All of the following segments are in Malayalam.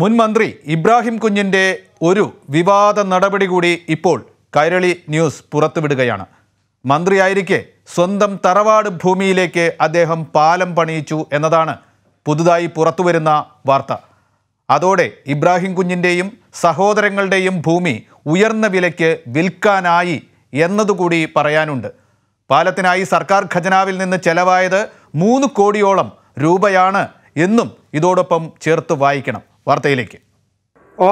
മുൻ മന്ത്രി ഇബ്രാഹിം കുഞ്ഞിൻ്റെ ഒരു വിവാദ നടപടി കൂടി ഇപ്പോൾ കൈരളി ന്യൂസ് പുറത്തുവിടുകയാണ് മന്ത്രിയായിരിക്കെ സ്വന്തം തറവാട് ഭൂമിയിലേക്ക് അദ്ദേഹം പാലം പണിയിച്ചു എന്നതാണ് പുതുതായി പുറത്തുവരുന്ന വാർത്ത അതോടെ ഇബ്രാഹിം കുഞ്ഞിൻ്റെയും സഹോദരങ്ങളുടെയും ഭൂമി ഉയർന്ന വിലയ്ക്ക് വിൽക്കാനായി എന്നതുകൂടി പറയാനുണ്ട് പാലത്തിനായി സർക്കാർ ഖജനാവിൽ നിന്ന് ചെലവായത് മൂന്ന് കോടിയോളം രൂപയാണ് എന്നും ഇതോടൊപ്പം ചേർത്ത് വായിക്കണം വാർത്തയിലേക്ക്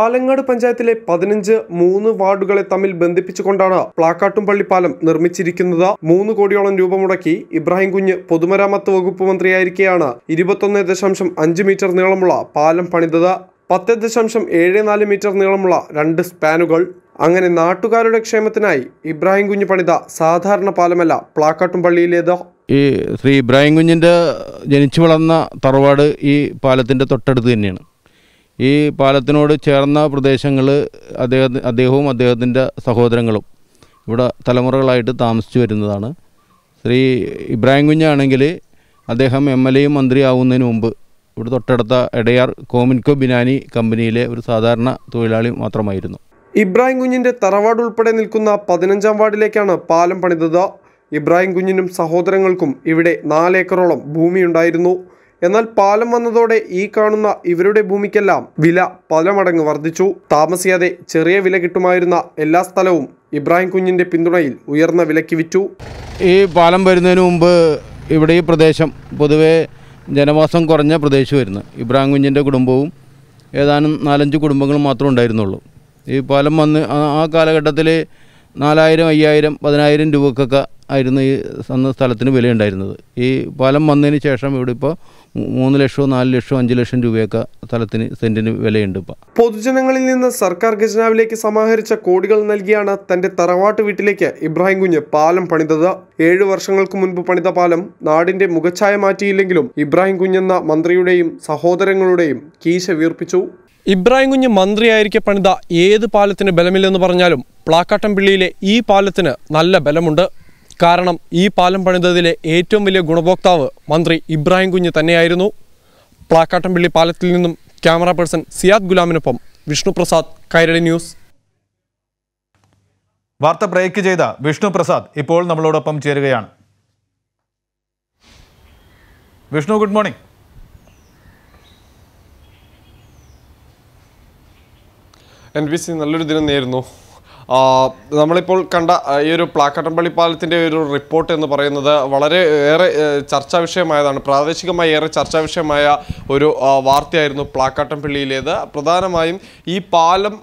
ആലങ്ങാട് പഞ്ചായത്തിലെ പതിനഞ്ച് മൂന്ന് വാർഡുകളെ തമ്മിൽ ബന്ധിപ്പിച്ചുകൊണ്ടാണ് പ്ലാക്കാട്ടും പള്ളിപ്പാലം നിർമ്മിച്ചിരിക്കുന്നത് മൂന്ന് കോടിയോളം രൂപ മുടക്കി ഇബ്രാഹിം കുഞ്ഞ് പൊതുമരാമത്ത് വകുപ്പ് മന്ത്രിയായിരിക്കെയാണ് ഇരുപത്തൊന്ന് ദശാംശം അഞ്ച് മീറ്റർ നീളമുള്ള പാലം പണിതത് പത്ത് ദശാംശം ഏഴ് നാല് മീറ്റർ നീളമുള്ള രണ്ട് സ്പാനുകൾ അങ്ങനെ നാട്ടുകാരുടെ ക്ഷേമത്തിനായി ഇബ്രാഹിം കുഞ്ഞ് പണിത സാധാരണ പാലമല്ല പ്ലാക്കാട്ടും പള്ളിയിലേത് ഈ ശ്രീ ഇബ്രാഹിം കുഞ്ഞിൻ്റെ ജനിച്ചു വളർന്ന തറവാട് ഈ പാലത്തിൻ്റെ തൊട്ടടുത്ത് തന്നെയാണ് ഈ പാലത്തിനോട് ചേർന്ന പ്രദേശങ്ങൾ അദ്ദേഹം അദ്ദേഹവും അദ്ദേഹത്തിൻ്റെ സഹോദരങ്ങളും ഇവിടെ തലമുറകളായിട്ട് താമസിച്ചു വരുന്നതാണ് ശ്രീ ഇബ്രാഹിം കുഞ്ഞാണെങ്കിൽ അദ്ദേഹം എം എൽ എയും മന്ത്രിയാവുന്നതിന് മുമ്പ് ഇവിടെ തൊട്ടടുത്ത എടയാർ കോമിൻകോ ബിനാനി കമ്പനിയിലെ ഒരു സാധാരണ തൊഴിലാളി മാത്രമായിരുന്നു ഇബ്രാഹിം കുഞ്ഞിൻ്റെ തറവാട് ഉൾപ്പെടെ നിൽക്കുന്ന പതിനഞ്ചാം വാർഡിലേക്കാണ് പാലം പണിതത് ഇബ്രാഹിം കുഞ്ഞിനും സഹോദരങ്ങൾക്കും ഇവിടെ നാലേക്കറോളം ഭൂമിയുണ്ടായിരുന്നു എന്നാൽ പാലം വന്നതോടെ ഈ കാണുന്ന ഇവരുടെ ഭൂമിക്കെല്ലാം വില പല മടങ്ങ് വർദ്ധിച്ചു താമസിയാതെ ചെറിയ വില കിട്ടുമായിരുന്ന എല്ലാ സ്ഥലവും ഇബ്രാഹിം കുഞ്ഞിൻ്റെ പിന്തുണയിൽ ഉയർന്ന വിലയ്ക്ക് വിറ്റു ഈ പാലം വരുന്നതിന് മുമ്പ് ഇവിടെ ഈ പ്രദേശം പൊതുവേ ജനവാസം കുറഞ്ഞ പ്രദേശമായിരുന്നു ഇബ്രാഹിം കുഞ്ഞിൻ്റെ കുടുംബവും ഏതാനും നാലഞ്ച് കുടുംബങ്ങളും മാത്രമേ ഉണ്ടായിരുന്നുള്ളൂ ഈ പാലം വന്ന് ആ കാലഘട്ടത്തിൽ നാലായിരം അയ്യായിരം പതിനായിരം രൂപക്കൊക്കെ ആയിരുന്നു ഈ അന്ന് സ്ഥലത്തിന് വിലയുണ്ടായിരുന്നത് ഈ പാലം വന്നതിന് ശേഷം ഇവിടെ ഇപ്പോൾ മൂന്ന് ലക്ഷമോ നാല് ലക്ഷമോ അഞ്ച് ലക്ഷം രൂപയൊക്കെ സ്ഥലത്തിന് സെന്റിന് വിലയുണ്ട് ഇപ്പം പൊതുജനങ്ങളിൽ നിന്ന് സർക്കാർ ഖജനാവിലേക്ക് സമാഹരിച്ച കോടികൾ നൽകിയാണ് തന്റെ തറവാട്ട് വീട്ടിലേക്ക് ഇബ്രാഹിം കുഞ്ഞ് പാലം പണിതത് ഏഴു വർഷങ്ങൾക്ക് മുൻപ് പണിത പാലം നാടിന്റെ മുഖച്ഛായ മാറ്റിയില്ലെങ്കിലും ഇബ്രാഹിം കുഞ്ഞെന്ന മന്ത്രിയുടെയും സഹോദരങ്ങളുടെയും കീശ വീർപ്പിച്ചു ഇബ്രാഹിം കുഞ്ഞ് മന്ത്രിയായിരിക്കെ പണിത ഏത് പാലത്തിന് ബലമില്ലെന്ന് പറഞ്ഞാലും പ്ലാക്കാട്ടം പിള്ളിയിലെ ഈ പാലത്തിന് നല്ല ബലമുണ്ട് കാരണം ഈ പാലം പണിതതിലെ ഏറ്റവും വലിയ ഗുണഭോക്താവ് മന്ത്രി ഇബ്രാഹിം കുഞ്ഞ് തന്നെയായിരുന്നു പ്ലാക്കാട്ടംപള്ളി പാലത്തിൽ നിന്നും ക്യാമറ പേഴ്സൺ സിയാദ് ഗുലാമിനൊപ്പം വിഷ്ണുപ്രസാദ് കൈരളി ന്യൂസ് വാർത്ത ബ്രേക്ക് ചെയ്ത വിഷ്ണുപ്രസാദ് ഇപ്പോൾ നമ്മളോടൊപ്പം ചേരുകയാണ് Vishnu good morning N P C നല്ലൊരു ദിനം നേരുന്നു നമ്മളിപ്പോൾ കണ്ട ഈ ഒരു പ്ലാക്കാട്ടമ്പള്ളി പാലത്തിൻ്റെ ഒരു റിപ്പോർട്ട് എന്ന് പറയുന്നത് വളരെ ഏറെ ചർച്ചാ വിഷയമായതാണ് പ്രാദേശികമായി ഏറെ ചർച്ചാ വിഷയമായ ഒരു വാർത്തയായിരുന്നു പ്ലാക്കാട്ടംപള്ളിയിലേത് പ്രധാനമായും ഈ പാലം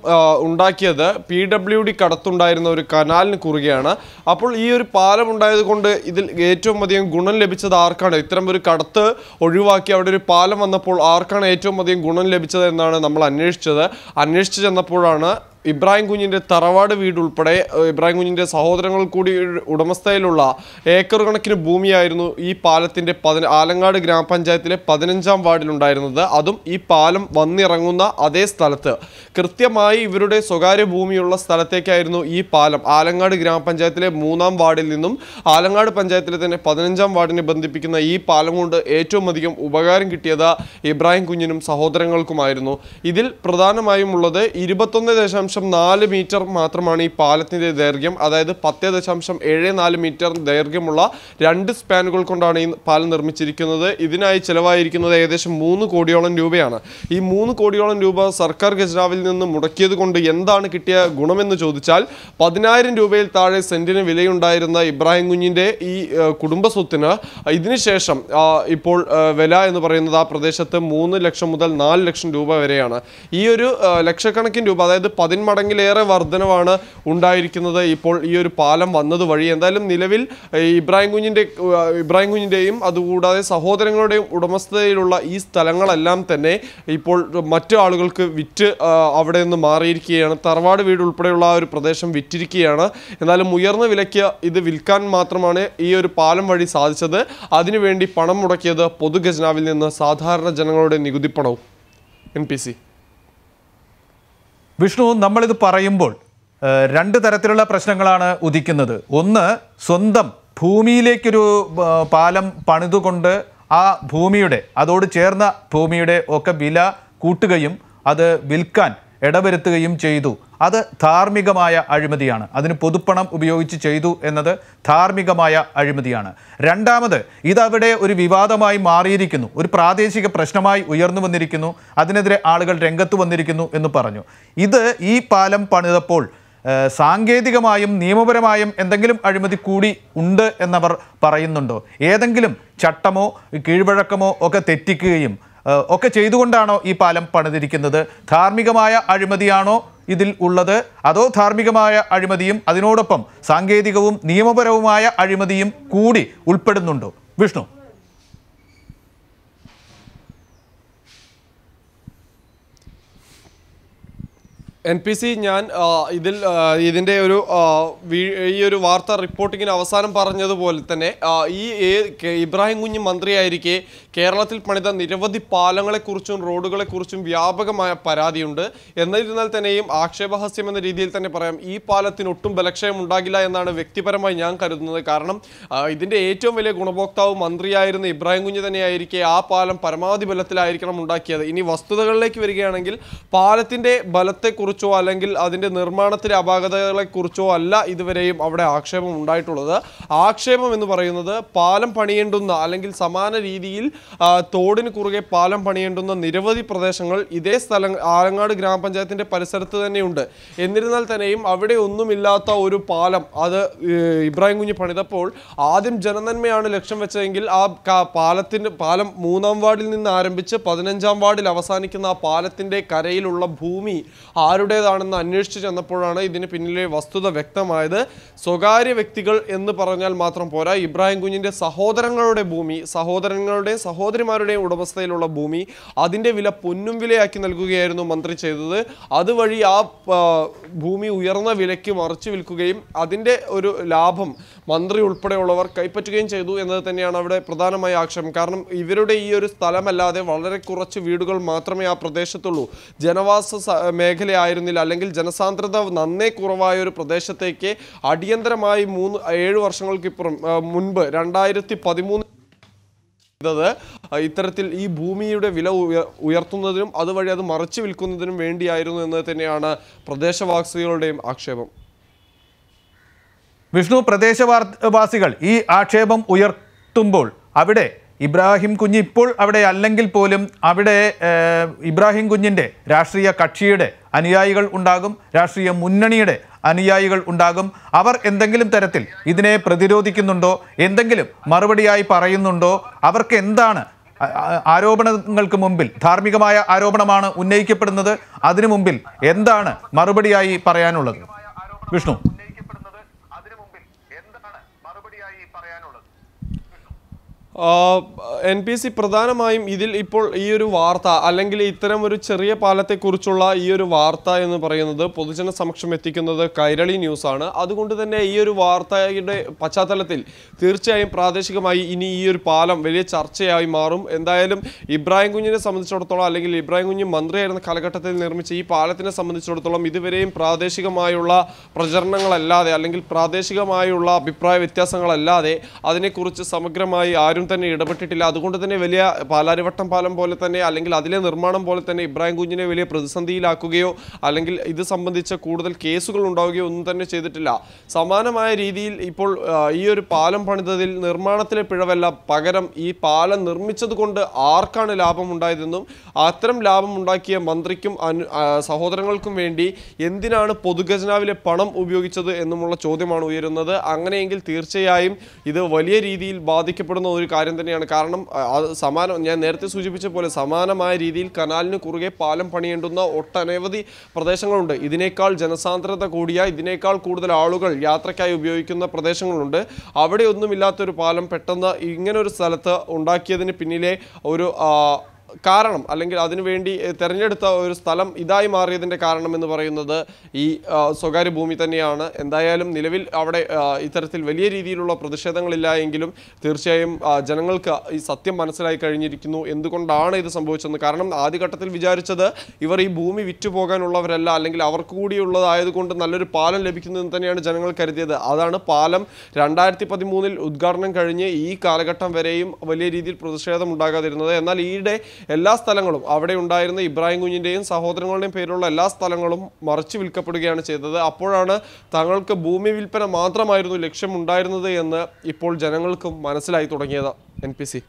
ഉണ്ടാക്കിയത് പി ഡബ്ല്യു ഡി കടത്തുണ്ടായിരുന്ന ഒരു കനാലിന് കുറുകയാണ് അപ്പോൾ ഈ ഒരു പാലം ഉണ്ടായതുകൊണ്ട് ഇതിൽ ഏറ്റവും അധികം ഗുണം ലഭിച്ചത് ആർക്കാണ് ഇത്തരം ഒരു കടത്ത് ഒഴിവാക്കി അവിടെ ഒരു പാലം വന്നപ്പോൾ ആർക്കാണ് ഏറ്റവും അധികം ഗുണം ലഭിച്ചത് എന്നാണ് നമ്മൾ അന്വേഷിച്ചത് അന്വേഷിച്ചു ചെന്നപ്പോഴാണ് ഇബ്രാഹിം കുഞ്ഞിൻ്റെ തറവാട് വീട് ഉൾപ്പെടെ ഇബ്രാഹിം കുഞ്ഞിൻ്റെ സഹോദരങ്ങൾ കൂടി ഉടമസ്ഥയിലുള്ള ഏക്കർ കണക്കിന് ഭൂമിയായിരുന്നു ഈ പാലത്തിൻ്റെ പതിന ആലങ്ങാട് ഗ്രാമപഞ്ചായത്തിലെ പതിനഞ്ചാം വാർഡിലുണ്ടായിരുന്നത് അതും ഈ പാലം വന്നിറങ്ങുന്ന അതേ സ്ഥലത്ത് കൃത്യമായി ഇവരുടെ സ്വകാര്യ ഭൂമിയുള്ള സ്ഥലത്തേക്കായിരുന്നു ഈ പാലം ആലങ്ങാട് ഗ്രാമപഞ്ചായത്തിലെ മൂന്നാം വാർഡിൽ നിന്നും ആലങ്ങാട് പഞ്ചായത്തിലെ തന്നെ പതിനഞ്ചാം വാർഡിനെ ബന്ധിപ്പിക്കുന്ന ഈ പാലം കൊണ്ട് ഏറ്റവും അധികം ഉപകാരം കിട്ടിയത് ഇബ്രാഹിം കുഞ്ഞിനും സഹോദരങ്ങൾക്കുമായിരുന്നു ഇതിൽ പ്രധാനമായും ഉള്ളത് ഇരുപത്തൊന്ന് ദശാംശം ദശാംശം നാല് മീറ്റർ മാത്രമാണ് ഈ പാലത്തിൻ്റെ ദൈർഘ്യം അതായത് പത്ത് ദശാംശം ഏഴ് നാല് മീറ്റർ ദൈർഘ്യമുള്ള രണ്ട് സ്പാനുകൾ കൊണ്ടാണ് ഈ പാലം നിർമ്മിച്ചിരിക്കുന്നത് ഇതിനായി ചിലവായിരിക്കുന്നത് ഏകദേശം മൂന്ന് കോടിയോളം രൂപയാണ് ഈ മൂന്ന് കോടിയോളം രൂപ സർക്കാർ ഖജനാവിൽ നിന്ന് മുടക്കിയത് കൊണ്ട് എന്താണ് കിട്ടിയ ഗുണമെന്ന് ചോദിച്ചാൽ പതിനായിരം രൂപയിൽ താഴെ സെൻറ്റിന് വിലയുണ്ടായിരുന്ന ഇബ്രാഹിം കുഞ്ഞിൻ്റെ ഈ കുടുംബ സ്വത്തിന് ഇതിനുശേഷം ഇപ്പോൾ വില എന്ന് പറയുന്നത് ആ പ്രദേശത്ത് മൂന്ന് ലക്ഷം മുതൽ നാല് ലക്ഷം രൂപ വരെയാണ് ഈ ഒരു ലക്ഷക്കണക്കിന് രൂപ അതായത് പതിനായിരം പതിന്മടങ്ങിലേറെ വർധനവാണ് ഉണ്ടായിരിക്കുന്നത് ഇപ്പോൾ ഈ ഒരു പാലം വന്നത് വഴി എന്തായാലും നിലവിൽ ഇബ്രാഹിം കുഞ്ഞിൻ്റെ ഇബ്രാഹിം കുഞ്ഞിൻ്റെയും അതുകൂടാതെ സഹോദരങ്ങളുടെയും ഉടമസ്ഥതയിലുള്ള ഈ സ്ഥലങ്ങളെല്ലാം തന്നെ ഇപ്പോൾ മറ്റു ആളുകൾക്ക് വിറ്റ് അവിടെ നിന്ന് മാറിയിരിക്കുകയാണ് തറവാട് വീട് ഉൾപ്പെടെയുള്ള ആ ഒരു പ്രദേശം വിറ്റിരിക്കുകയാണ് എന്നാലും ഉയർന്ന വിലയ്ക്ക് ഇത് വിൽക്കാൻ മാത്രമാണ് ഈ ഒരു പാലം വഴി സാധിച്ചത് അതിനുവേണ്ടി പണം മുടക്കിയത് പൊതുഖജനാവിൽ നിന്ന് സാധാരണ ജനങ്ങളുടെ നികുതി പണവും എൻ പി സി വിഷ്ണു നമ്മളിത് പറയുമ്പോൾ രണ്ട് തരത്തിലുള്ള പ്രശ്നങ്ങളാണ് ഉദിക്കുന്നത് ഒന്ന് സ്വന്തം ഭൂമിയിലേക്കൊരു പാലം പണിതുകൊണ്ട് ആ ഭൂമിയുടെ അതോട് ചേർന്ന ഭൂമിയുടെ ഒക്കെ വില കൂട്ടുകയും അത് വിൽക്കാൻ ഇടവരുത്തുകയും ചെയ്തു അത് ധാർമ്മികമായ അഴിമതിയാണ് അതിന് പൊതുപ്പണം ഉപയോഗിച്ച് ചെയ്തു എന്നത് ധാർമ്മികമായ അഴിമതിയാണ് രണ്ടാമത് ഇതവിടെ ഒരു വിവാദമായി മാറിയിരിക്കുന്നു ഒരു പ്രാദേശിക പ്രശ്നമായി ഉയർന്നു വന്നിരിക്കുന്നു അതിനെതിരെ ആളുകൾ രംഗത്ത് വന്നിരിക്കുന്നു എന്ന് പറഞ്ഞു ഇത് ഈ പാലം പണിതപ്പോൾ സാങ്കേതികമായും നിയമപരമായും എന്തെങ്കിലും അഴിമതി കൂടി ഉണ്ട് എന്നവർ പറയുന്നുണ്ടോ ഏതെങ്കിലും ചട്ടമോ കീഴ്വഴക്കമോ ഒക്കെ തെറ്റിക്കുകയും ഒക്കെ ചെയ്തുകൊണ്ടാണോ ഈ പാലം പണിതിരിക്കുന്നത് ധാർമ്മികമായ അഴിമതിയാണോ ഇതിൽ ഉള്ളത് അതോ ധാർമ്മികമായ അഴിമതിയും അതിനോടൊപ്പം സാങ്കേതികവും നിയമപരവുമായ അഴിമതിയും കൂടി ഉൾപ്പെടുന്നുണ്ടോ വിഷ്ണു എൻ പി സി ഞാൻ ഇതിൽ ഇതിൻ്റെ ഒരു ഈ ഒരു വാർത്ത റിപ്പോർട്ടിങ്ങിന് അവസാനം പറഞ്ഞതുപോലെ തന്നെ ഈ ഇബ്രാഹിം കുഞ്ഞ് മന്ത്രിയായിരിക്കെ കേരളത്തിൽ പണിത നിരവധി പാലങ്ങളെക്കുറിച്ചും റോഡുകളെക്കുറിച്ചും വ്യാപകമായ പരാതിയുണ്ട് എന്നിരുന്നാൽ തന്നെയും ആക്ഷേപഹസ്യം എന്ന രീതിയിൽ തന്നെ പറയാം ഈ പാലത്തിന് ഒട്ടും ബലക്ഷയം ഉണ്ടാകില്ല എന്നാണ് വ്യക്തിപരമായി ഞാൻ കരുതുന്നത് കാരണം ഇതിൻ്റെ ഏറ്റവും വലിയ ഗുണഭോക്താവ് മന്ത്രിയായിരുന്ന ഇബ്രാഹിം കുഞ്ഞ് തന്നെയായിരിക്കെ ആ പാലം പരമാവധി ബലത്തിലായിരിക്കണം ഉണ്ടാക്കിയത് ഇനി വസ്തുതകളിലേക്ക് വരികയാണെങ്കിൽ പാലത്തിൻ്റെ ബലത്തെക്കുറിച്ച് കുറിച്ചോ അല്ലെങ്കിൽ അതിൻ്റെ നിർമ്മാണത്തിലെ അപാകതകളെക്കുറിച്ചോ അല്ല ഇതുവരെയും അവിടെ ആക്ഷേപം ഉണ്ടായിട്ടുള്ളത് ആക്ഷേപം എന്ന് പറയുന്നത് പാലം പണിയേണ്ടുന്ന അല്ലെങ്കിൽ സമാന രീതിയിൽ തോടിന് കുറുകെ പാലം പണിയേണ്ടുന്ന നിരവധി പ്രദേശങ്ങൾ ഇതേ സ്ഥലം ആലങ്ങാട് ഗ്രാമപഞ്ചായത്തിൻ്റെ പരിസരത്ത് തന്നെയുണ്ട് എന്നിരുന്നാൽ തന്നെയും അവിടെ ഒന്നുമില്ലാത്ത ഒരു പാലം അത് ഇബ്രാഹിം കുഞ്ഞ് പണിതപ്പോൾ ആദ്യം ജനനന്മയാണ് ലക്ഷ്യം വെച്ചതെങ്കിൽ ആ പാലത്തിൻ്റെ പാലം മൂന്നാം വാർഡിൽ നിന്ന് ആരംഭിച്ച് പതിനഞ്ചാം വാർഡിൽ അവസാനിക്കുന്ന ആ പാലത്തിൻ്റെ കരയിലുള്ള ഭൂമി ആരുടെ ആരുടേതാണെന്ന് അന്വേഷിച്ചു ചെന്നപ്പോഴാണ് ഇതിന് പിന്നിലെ വസ്തുത വ്യക്തമായത് സ്വകാര്യ വ്യക്തികൾ എന്ന് പറഞ്ഞാൽ മാത്രം പോരാ ഇബ്രാഹിം കുഞ്ഞിൻ്റെ സഹോദരങ്ങളുടെ ഭൂമി സഹോദരങ്ങളുടെയും സഹോദരിമാരുടെയും ഉടമസ്ഥയിലുള്ള ഭൂമി അതിൻ്റെ വില പൊന്നും വിലയാക്കി നൽകുകയായിരുന്നു മന്ത്രി ചെയ്തത് അതുവഴി ആ ഭൂമി ഉയർന്ന വിലയ്ക്ക് മറിച്ചു വിൽക്കുകയും അതിൻ്റെ ഒരു ലാഭം മന്ത്രി ഉൾപ്പെടെയുള്ളവർ കൈപ്പറ്റുകയും ചെയ്തു എന്നത് തന്നെയാണ് അവിടെ പ്രധാനമായ ആക്ഷേപം കാരണം ഇവരുടെ ഈ ഒരു സ്ഥലമല്ലാതെ വളരെ കുറച്ച് വീടുകൾ മാത്രമേ ആ പ്രദേശത്തുള്ളൂ ജനവാസ മേഖലയായിരുന്നു ഉണ്ടായിരുന്നില്ല അല്ലെങ്കിൽ ജനസാന്ദ്രത നന്നേ കുറവായ ഒരു പ്രദേശത്തേക്ക് അടിയന്തരമായി മൂന്ന് ഏഴ് വർഷങ്ങൾക്കിപ്പുറം മുൻപ് രണ്ടായിരത്തി പതിമൂന്ന് ഇത്തരത്തിൽ ഈ ഭൂമിയുടെ വില ഉയർത്തുന്നതിനും അതുവഴി അത് മറച്ചു വിൽക്കുന്നതിനും വേണ്ടിയായിരുന്നു എന്ന് തന്നെയാണ് പ്രദേശവാസികളുടെയും ആക്ഷേപം വിഷ്ണു പ്രദേശവാസികൾ ഈ ആക്ഷേപം ഉയർത്തുമ്പോൾ അവിടെ ഇബ്രാഹിം കുഞ്ഞ് ഇപ്പോൾ അവിടെ അല്ലെങ്കിൽ പോലും അവിടെ ഇബ്രാഹിം കുഞ്ഞിൻ്റെ രാഷ്ട്രീയ കക്ഷിയുടെ അനുയായികൾ ഉണ്ടാകും രാഷ്ട്രീയ മുന്നണിയുടെ അനുയായികൾ ഉണ്ടാകും അവർ എന്തെങ്കിലും തരത്തിൽ ഇതിനെ പ്രതിരോധിക്കുന്നുണ്ടോ എന്തെങ്കിലും മറുപടിയായി പറയുന്നുണ്ടോ അവർക്ക് എന്താണ് ആരോപണങ്ങൾക്ക് മുമ്പിൽ ധാർമ്മികമായ ആരോപണമാണ് ഉന്നയിക്കപ്പെടുന്നത് അതിനു മുമ്പിൽ എന്താണ് മറുപടിയായി പറയാനുള്ളത് വിഷ്ണു എൻ പി സി പ്രധാനമായും ഇതിൽ ഇപ്പോൾ ഈ ഒരു വാർത്ത അല്ലെങ്കിൽ ഇത്തരം ഒരു ചെറിയ പാലത്തെക്കുറിച്ചുള്ള ഈ ഒരു വാർത്ത എന്ന് പറയുന്നത് പൊതുജന സമക്ഷം എത്തിക്കുന്നത് കൈരളി ന്യൂസാണ് അതുകൊണ്ട് തന്നെ ഈ ഒരു വാർത്തയുടെ പശ്ചാത്തലത്തിൽ തീർച്ചയായും പ്രാദേശികമായി ഇനി ഈ ഒരു പാലം വലിയ ചർച്ചയായി മാറും എന്തായാലും ഇബ്രാഹിം കുഞ്ഞിനെ സംബന്ധിച്ചിടത്തോളം അല്ലെങ്കിൽ ഇബ്രാഹിം കുഞ്ഞ് മന്ത്രിയായിരുന്ന കാലഘട്ടത്തിൽ നിർമ്മിച്ച ഈ പാലത്തിനെ സംബന്ധിച്ചിടത്തോളം ഇതുവരെയും പ്രാദേശികമായുള്ള പ്രചരണങ്ങളല്ലാതെ അല്ലെങ്കിൽ പ്രാദേശികമായുള്ള അഭിപ്രായ വ്യത്യാസങ്ങളല്ലാതെ അതിനെക്കുറിച്ച് സമഗ്രമായി ആരും തന്നെ ഇടപെട്ടിട്ടില്ല അതുകൊണ്ട് തന്നെ വലിയ പാലാരിവട്ടം പാലം പോലെ തന്നെ അല്ലെങ്കിൽ അതിലെ നിർമ്മാണം പോലെ തന്നെ ഇബ്രാഹിം കുഞ്ഞിനെ വലിയ പ്രതിസന്ധിയിലാക്കുകയോ അല്ലെങ്കിൽ ഇത് സംബന്ധിച്ച കൂടുതൽ കേസുകൾ ഉണ്ടാവുകയോ ഒന്നും തന്നെ ചെയ്തിട്ടില്ല സമാനമായ രീതിയിൽ ഇപ്പോൾ ഈ ഒരു പാലം പണിതതിൽ നിർമ്മാണത്തിലെ പിഴവല്ല പകരം ഈ പാലം നിർമ്മിച്ചത് ആർക്കാണ് ലാഭം ഉണ്ടായതെന്നും അത്തരം ലാഭം ഉണ്ടാക്കിയ മന്ത്രിക്കും സഹോദരങ്ങൾക്കും വേണ്ടി എന്തിനാണ് പൊതുഖജനാവിലെ പണം ഉപയോഗിച്ചത് എന്നുമുള്ള ചോദ്യമാണ് ഉയരുന്നത് അങ്ങനെയെങ്കിൽ തീർച്ചയായും ഇത് വലിയ രീതിയിൽ ബാധിക്കപ്പെടുന്ന ഒരു കാര്യം തന്നെയാണ് കാരണം അത് സമാനം ഞാൻ നേരത്തെ സൂചിപ്പിച്ച പോലെ സമാനമായ രീതിയിൽ കനാലിന് കുറുകെ പാലം പണിയേണ്ടുന്ന ഒട്ടനവധി പ്രദേശങ്ങളുണ്ട് ഇതിനേക്കാൾ ജനസാന്ദ്രത കൂടിയ ഇതിനേക്കാൾ കൂടുതൽ ആളുകൾ യാത്രയ്ക്കായി ഉപയോഗിക്കുന്ന പ്രദേശങ്ങളുണ്ട് അവിടെ ഒന്നുമില്ലാത്തൊരു പാലം പെട്ടെന്ന് ഇങ്ങനൊരു സ്ഥലത്ത് ഉണ്ടാക്കിയതിന് പിന്നിലെ ഒരു കാരണം അല്ലെങ്കിൽ അതിനുവേണ്ടി തിരഞ്ഞെടുത്ത ഒരു സ്ഥലം ഇതായി മാറിയതിൻ്റെ കാരണം എന്ന് പറയുന്നത് ഈ സ്വകാര്യ ഭൂമി തന്നെയാണ് എന്തായാലും നിലവിൽ അവിടെ ഇത്തരത്തിൽ വലിയ രീതിയിലുള്ള പ്രതിഷേധങ്ങളില്ല എങ്കിലും തീർച്ചയായും ജനങ്ങൾക്ക് ഈ സത്യം മനസ്സിലായി കഴിഞ്ഞിരിക്കുന്നു എന്തുകൊണ്ടാണ് ഇത് സംഭവിച്ചത് കാരണം ആദ്യഘട്ടത്തിൽ വിചാരിച്ചത് ഇവർ ഈ ഭൂമി വിറ്റുപോകാനുള്ളവരല്ല അല്ലെങ്കിൽ അവർക്ക് കൂടിയുള്ളതായതുകൊണ്ട് നല്ലൊരു പാലം ലഭിക്കുന്നതെന്ന് തന്നെയാണ് ജനങ്ങൾ കരുതിയത് അതാണ് പാലം രണ്ടായിരത്തി പതിമൂന്നിൽ ഉദ്ഘാടനം കഴിഞ്ഞ് ഈ കാലഘട്ടം വരെയും വലിയ രീതിയിൽ പ്രതിഷേധം ഉണ്ടാകാതിരുന്നത് എന്നാൽ ഈയിടെ എല്ലാ സ്ഥലങ്ങളും അവിടെ ഉണ്ടായിരുന്ന ഇബ്രാഹിം കുഞ്ഞിൻ്റെയും സഹോദരങ്ങളുടെയും പേരിലുള്ള എല്ലാ സ്ഥലങ്ങളും മറിച്ചു വിൽക്കപ്പെടുകയാണ് ചെയ്തത് അപ്പോഴാണ് തങ്ങൾക്ക് ഭൂമി വിൽപ്പന മാത്രമായിരുന്നു ലക്ഷ്യമുണ്ടായിരുന്നത് എന്ന് ഇപ്പോൾ ജനങ്ങൾക്കും മനസ്സിലായി തുടങ്ങിയത് എൻ പി സി